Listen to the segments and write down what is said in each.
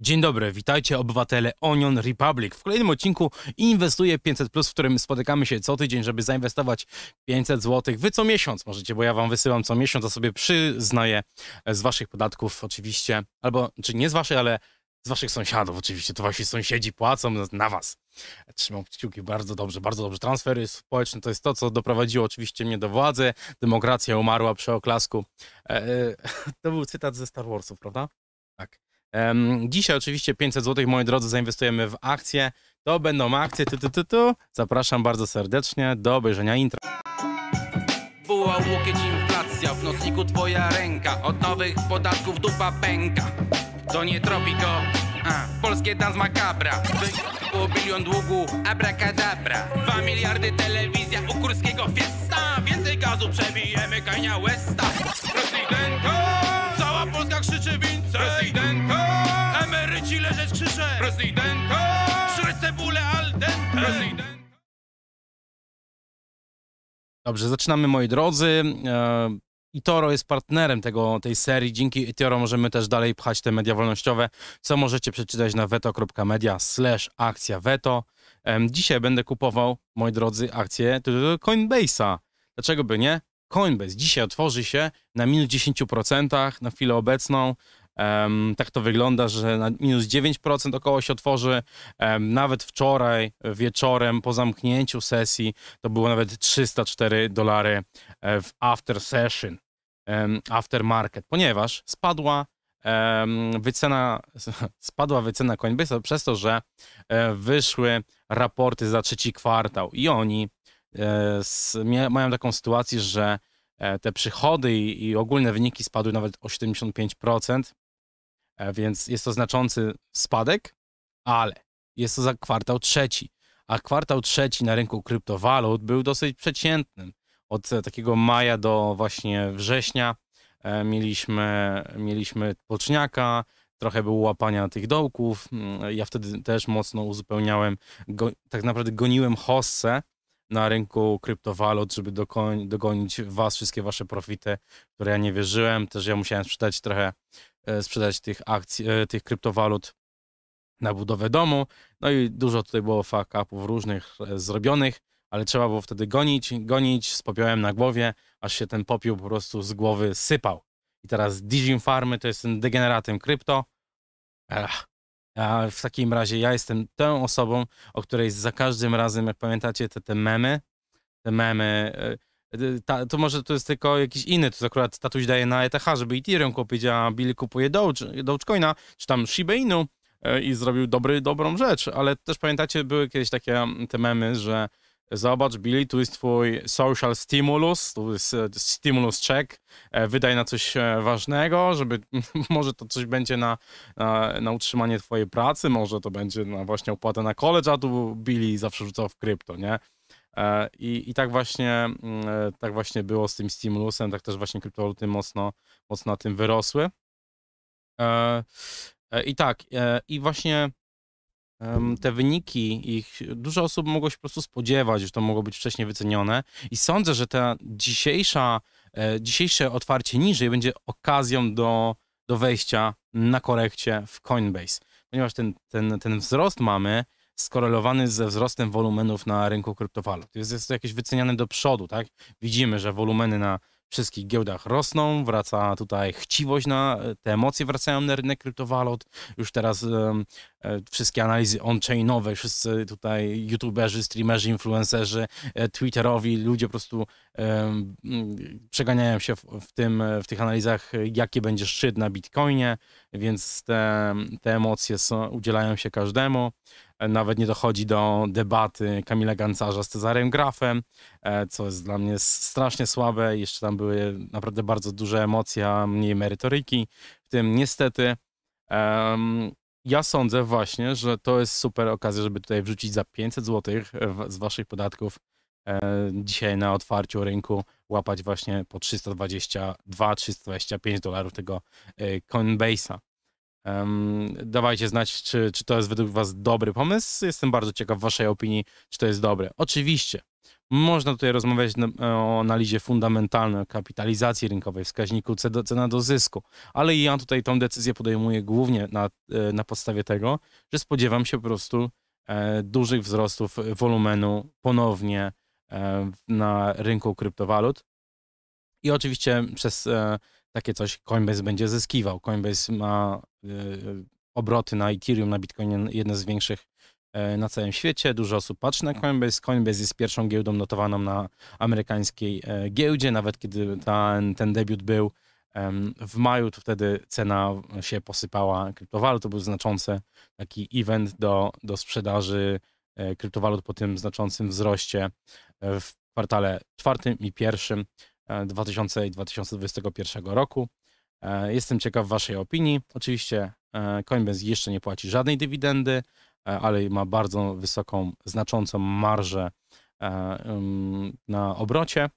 Dzień dobry, witajcie obywatele Onion Republic. W kolejnym odcinku Inwestuję 500, w którym spotykamy się co tydzień, żeby zainwestować 500 zł. Wy co miesiąc możecie, bo ja wam wysyłam co miesiąc, a sobie przyznaję z waszych podatków oczywiście, albo czy nie z waszych, ale z waszych sąsiadów oczywiście. To wasi sąsiedzi płacą na was. Trzymam kciuki bardzo dobrze, bardzo dobrze. Transfery społeczne to jest to, co doprowadziło oczywiście mnie do władzy. Demokracja umarła przy oklasku. Eee, to był cytat ze Star Warsów, prawda? Tak. Dzisiaj oczywiście 500 zł, moi drodzy, zainwestujemy w akcje. To będą akcje, tu, tu, tu, tu. Zapraszam bardzo serdecznie do obejrzenia intra. Była łokieć inflacja, w nocniku twoja ręka, od nowych podatków dupa pęka. To nie tropiko, a, polskie dans makabra. Było bilion długu, abracadabra. Dwa miliardy telewizja u Kurskiego fiesta. Więcej gazu przebijemy, kania Westa. Prezydenko, cała Polska krzyczy. Dobrze, zaczynamy moi drodzy. E, Itoro jest partnerem tego, tej serii. Dzięki Itoro możemy też dalej pchać te media wolnościowe, co możecie przeczytać na veto.media slash akcja veto. E, dzisiaj będę kupował, moi drodzy, akcję Coinbase'a. Dlaczego by nie? Coinbase dzisiaj otworzy się na minus 10% na chwilę obecną. Um, tak to wygląda, że na minus 9% około się otworzy. Um, nawet wczoraj wieczorem po zamknięciu sesji to było nawet 304 dolary e, w after session, um, after market, ponieważ spadła wycena, spadła wycena Coinbase'a przez to, że e, wyszły raporty za trzeci kwartał i oni e, mają taką sytuację, że te przychody i, i ogólne wyniki spadły nawet o 75%, E, więc jest to znaczący spadek, ale jest to za kwartał trzeci, a kwartał trzeci na rynku kryptowalut był dosyć przeciętnym. Od e, takiego maja do właśnie września e, mieliśmy, mieliśmy poczniaka, trochę było łapania tych dołków. Mm, ja wtedy też mocno uzupełniałem, go, tak naprawdę goniłem hossę, na rynku kryptowalut, żeby dogonić was, wszystkie wasze profity, które ja nie wierzyłem. Też ja musiałem sprzedać trochę, e, sprzedać tych akcji, e, tych kryptowalut na budowę domu. No i dużo tutaj było fuck upów różnych e, zrobionych, ale trzeba było wtedy gonić, gonić z popiołem na głowie, aż się ten popiół po prostu z głowy sypał. I teraz Digim Farmy to jest ten degeneratem krypto. Ech, a w takim razie ja jestem tą osobą, o której za każdym razem, jak pamiętacie, te, te memy, te memy, e, e, ta, to może to jest tylko jakiś inny, to akurat tatuś daje na ETH, żeby Ethereum kupić, a Bill kupuje Doge, Dogecoina, czy tam Shiba Inu e, i zrobił dobry, dobrą rzecz, ale też pamiętacie, były kiedyś takie mm, te memy, że Zobacz, Billy, tu jest twój social stimulus, tu jest e, stimulus check. E, wydaj na coś e, ważnego, żeby może to coś będzie na, na, na utrzymanie twojej pracy, może to będzie na właśnie opłatę na college, a tu Billy zawsze rzucał w krypto, nie? I, i tak, właśnie, mm, tak właśnie było z tym stimulusem, tak też właśnie kryptowaluty mocno, mocno na tym wyrosły. I tak, i właśnie te wyniki, ich dużo osób mogło się po prostu spodziewać, że to mogło być wcześniej wycenione i sądzę, że ta dzisiejsza, e, dzisiejsze otwarcie niżej będzie okazją do, do wejścia na korekcie w Coinbase, ponieważ ten, ten, ten wzrost mamy skorelowany ze wzrostem wolumenów na rynku kryptowalut. Jest, jest to jakieś wyceniane do przodu, tak? Widzimy, że wolumeny na wszystkich giełdach rosną, wraca tutaj chciwość na, te emocje wracają na rynek kryptowalut, już teraz um, E, wszystkie analizy on-chainowe, wszyscy tutaj youtuberzy, streamerzy, influencerzy, e, twitterowi, ludzie po prostu przeganiają się w, tym, e, w tych analizach, jaki będzie szczyt na Bitcoinie, więc te, te emocje są, udzielają się każdemu. Nawet nie dochodzi do debaty Kamila Gancarza z Cezarem Grafem, co jest dla mnie strasznie słabe. Jeszcze tam były naprawdę bardzo duże emocje, a mniej merytoryki w tym niestety ja sądzę właśnie, że to jest super okazja, żeby tutaj wrzucić za 500 zł e, z waszych podatków e, dzisiaj na otwarciu rynku łapać właśnie po 322-325 dolarów tego e, Coinbase'a. Um, dawajcie znać, czy, czy to jest według Was dobry pomysł. Jestem bardzo ciekaw Waszej opinii, czy to jest dobre. Oczywiście, można tutaj rozmawiać na, e, o analizie fundamentalnej kapitalizacji rynkowej, wskaźniku cena do zysku, ale ja tutaj tą decyzję podejmuję głównie na, e, na podstawie tego, że spodziewam się po prostu e, dużych wzrostów wolumenu ponownie e, na rynku kryptowalut. I oczywiście przez e, takie coś Coinbase będzie zyskiwał. Coinbase ma y, y, obroty na Ethereum, na Bitcoinie jedne z większych e, na całym świecie. Dużo osób patrzy na Coinbase. Coinbase jest pierwszą giełdą notowaną na amerykańskiej e, giełdzie. Nawet kiedy ten, ten debiut był w maju, to wtedy cena się posypała kryptowalut. To był znaczący taki event do, do sprzedaży e, kryptowalut po tym znaczącym wzroście w kwartale czwartym i pierwszym. 2000 i 2021 roku. E, jestem ciekaw Waszej opinii. Oczywiście Coinbase jeszcze nie płaci żadnej dywidendy, e, ale ma bardzo wysoką, znaczącą marżę e, na obrocie.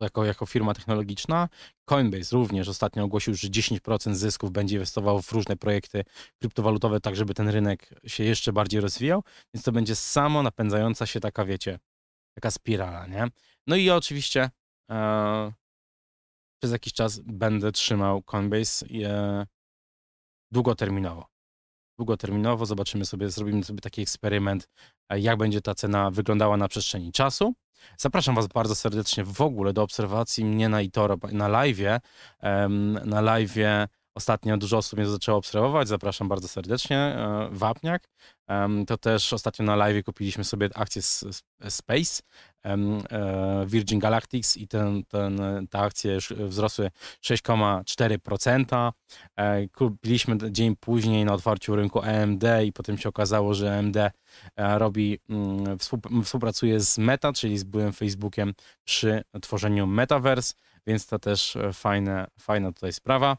Jako, jako firma technologiczna. Coinbase również ostatnio ogłosił, że 10% zysków będzie inwestował w różne projekty kryptowalutowe, tak żeby ten rynek się jeszcze bardziej rozwijał, więc to będzie samo napędzająca się taka, wiecie, taka spirala, nie? No i oczywiście E, przez jakiś czas będę trzymał Coinbase e, długoterminowo. Długoterminowo zobaczymy sobie, zrobimy sobie taki eksperyment, e, jak będzie ta cena wyglądała na przestrzeni czasu. Zapraszam Was bardzo serdecznie w ogóle do obserwacji mnie na Itoro, na live, na live Ostatnio dużo osób mnie zaczęło obserwować, zapraszam bardzo serdecznie, e, Wapniak. To też ostatnio na live kupiliśmy sobie akcję Space, e, Virgin Galactics i ten, ten, ta akcja już wzrosły 6,4%. E, kupiliśmy dzień później na otwarciu rynku AMD i potem się okazało, że AMD robi, mm, współpracuje z Meta, czyli z byłym Facebookiem przy tworzeniu Metaverse, więc to też fajne, fajna tutaj sprawa.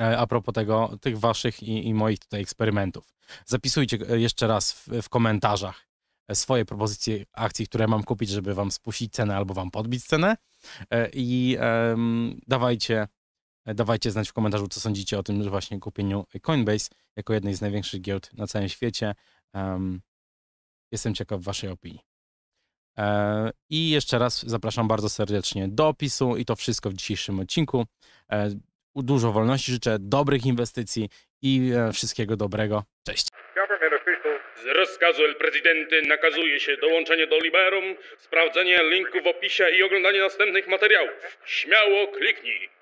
E, a propos tego, tych waszych i, i moich tutaj eksperymentów. Zapisujcie e, jeszcze raz w, w, komentarzach e, swoje propozycje akcji, które mam kupić, żeby wam spuścić cenę albo wam podbić cenę i um, dawajcie, dawajcie znać w komentarzu, co sądzicie o tym właśnie kupieniu Coinbase jako jednej z największych giełd na całym świecie. Um, jestem ciekaw waszej opinii. I jeszcze raz zapraszam bardzo serdecznie do opisu i to wszystko w dzisiejszym odcinku dużo wolności, życzę dobrych inwestycji i e, wszystkiego dobrego. Cześć. Z rozkazu El Prezydenty nakazuje się dołączenie do Liberum, sprawdzenie linku w opisie i oglądanie następnych materiałów. Śmiało kliknij!